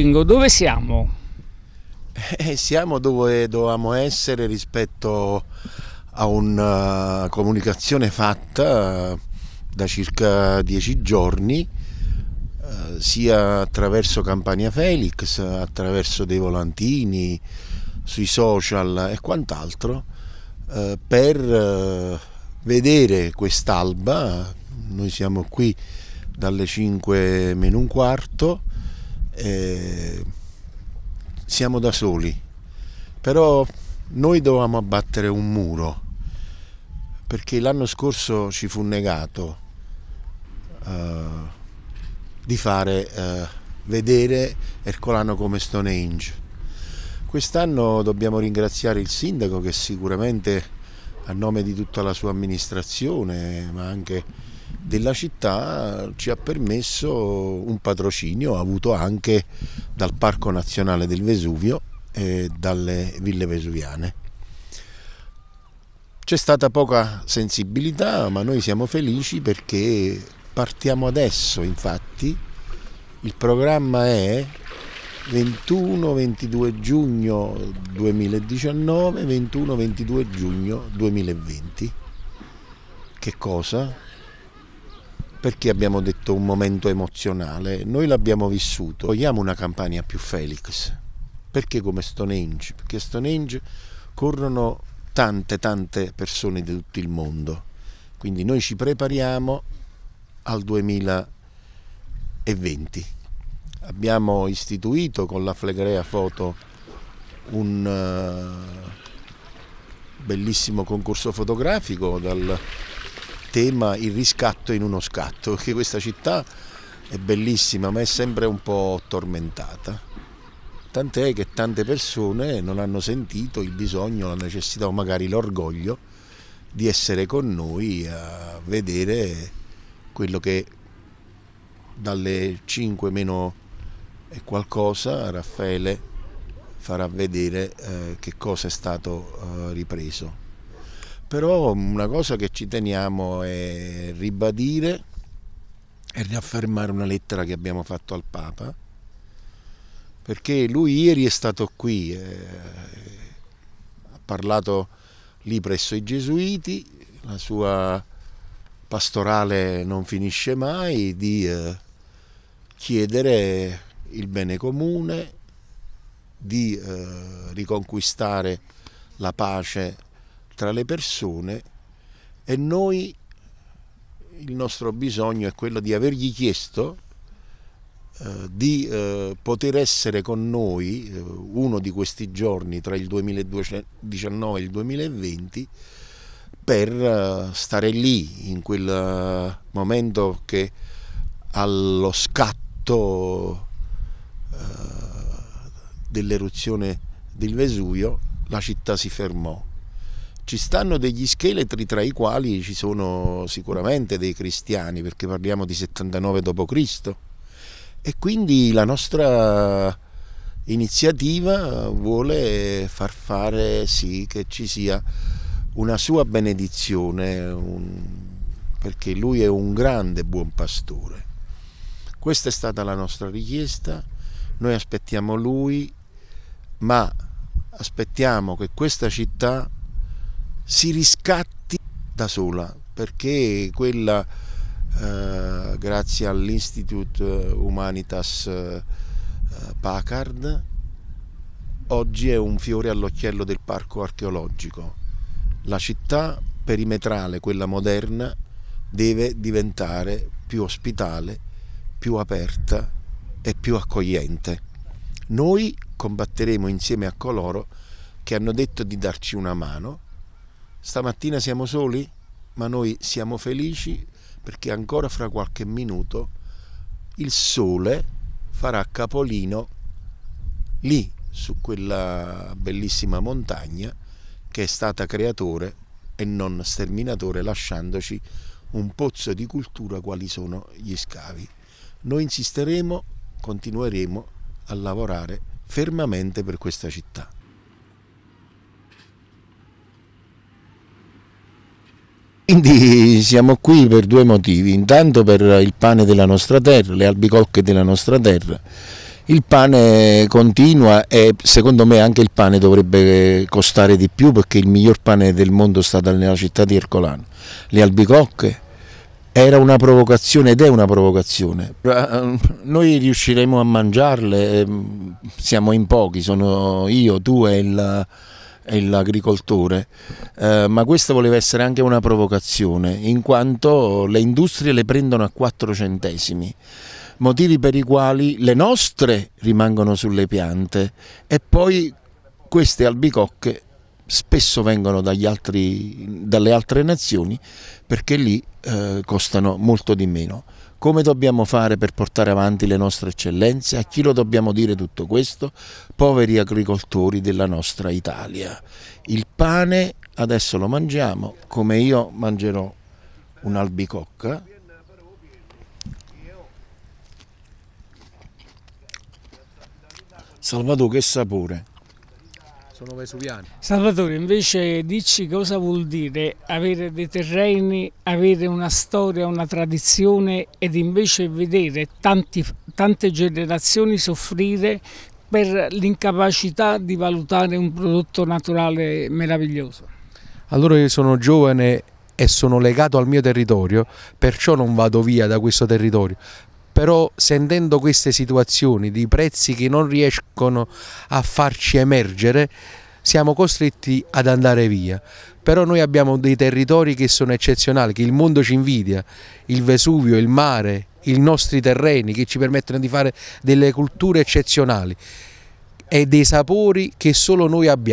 Ringo, dove siamo? Eh, siamo dove dovevamo essere rispetto a una eh, comunicazione fatta eh, da circa dieci giorni eh, sia attraverso Campania Felix, attraverso dei volantini, sui social e quant'altro per vedere quest'alba. Noi siamo qui dalle 5 meno un quarto eh, siamo da soli, però noi dovevamo abbattere un muro perché l'anno scorso ci fu negato uh, di fare uh, vedere Ercolano come Stonehenge. Quest'anno dobbiamo ringraziare il sindaco che sicuramente a nome di tutta la sua amministrazione, ma anche della città ci ha permesso un patrocinio avuto anche dal Parco Nazionale del Vesuvio e dalle ville vesuviane. C'è stata poca sensibilità, ma noi siamo felici perché partiamo adesso, infatti. Il programma è 21-22 giugno 2019, 21-22 giugno 2020. Che cosa? perché abbiamo detto un momento emozionale, noi l'abbiamo vissuto, vogliamo una campagna più Felix, perché come Stonehenge? Perché a Stonehenge corrono tante tante persone di tutto il mondo, quindi noi ci prepariamo al 2020. Abbiamo istituito con la Flegrea Foto un eh, bellissimo concorso fotografico dal tema il riscatto in uno scatto, perché questa città è bellissima ma è sempre un po' tormentata. Tant'è che tante persone non hanno sentito il bisogno, la necessità o magari l'orgoglio di essere con noi a vedere quello che dalle 5 meno e qualcosa Raffaele farà vedere eh, che cosa è stato eh, ripreso però una cosa che ci teniamo è ribadire e riaffermare una lettera che abbiamo fatto al Papa, perché lui ieri è stato qui, eh, ha parlato lì presso i Gesuiti, la sua pastorale non finisce mai di eh, chiedere il bene comune, di eh, riconquistare la pace tra le persone e noi il nostro bisogno è quello di avergli chiesto eh, di eh, poter essere con noi eh, uno di questi giorni tra il 2019 e il 2020 per eh, stare lì in quel eh, momento che allo scatto eh, dell'eruzione del Vesuvio la città si fermò ci stanno degli scheletri tra i quali ci sono sicuramente dei cristiani, perché parliamo di 79 d.C. E quindi la nostra iniziativa vuole far fare sì che ci sia una sua benedizione, un... perché lui è un grande buon pastore. Questa è stata la nostra richiesta, noi aspettiamo lui, ma aspettiamo che questa città si riscatti da sola perché quella eh, grazie all'Institute eh, Humanitas eh, Packard oggi è un fiore all'occhiello del parco archeologico la città perimetrale quella moderna deve diventare più ospitale più aperta e più accogliente noi combatteremo insieme a coloro che hanno detto di darci una mano Stamattina siamo soli, ma noi siamo felici perché ancora fra qualche minuto il sole farà capolino lì su quella bellissima montagna che è stata creatore e non sterminatore lasciandoci un pozzo di cultura quali sono gli scavi. Noi insisteremo, continueremo a lavorare fermamente per questa città. Quindi siamo qui per due motivi, intanto per il pane della nostra terra, le albicocche della nostra terra. Il pane continua e secondo me anche il pane dovrebbe costare di più perché il miglior pane del mondo sta nella città di Ercolano. Le albicocche era una provocazione ed è una provocazione. Eh, noi riusciremo a mangiarle, ehm, siamo in pochi, sono io, tu e il l'agricoltore, eh, ma questa voleva essere anche una provocazione, in quanto le industrie le prendono a 4 centesimi, motivi per i quali le nostre rimangono sulle piante e poi queste albicocche spesso vengono altri, dalle altre nazioni perché lì eh, costano molto di meno. Come dobbiamo fare per portare avanti le nostre eccellenze? A chi lo dobbiamo dire tutto questo? Poveri agricoltori della nostra Italia. Il pane adesso lo mangiamo come io mangerò un'albicocca. Salvatore, che sapore! sono vesuviani. Salvatore, invece dici cosa vuol dire avere dei terreni, avere una storia, una tradizione ed invece vedere tanti, tante generazioni soffrire per l'incapacità di valutare un prodotto naturale meraviglioso? Allora io sono giovane e sono legato al mio territorio, perciò non vado via da questo territorio, però sentendo queste situazioni di prezzi che non riescono a farci emergere siamo costretti ad andare via però noi abbiamo dei territori che sono eccezionali che il mondo ci invidia il Vesuvio, il mare, i nostri terreni che ci permettono di fare delle culture eccezionali e dei sapori che solo noi abbiamo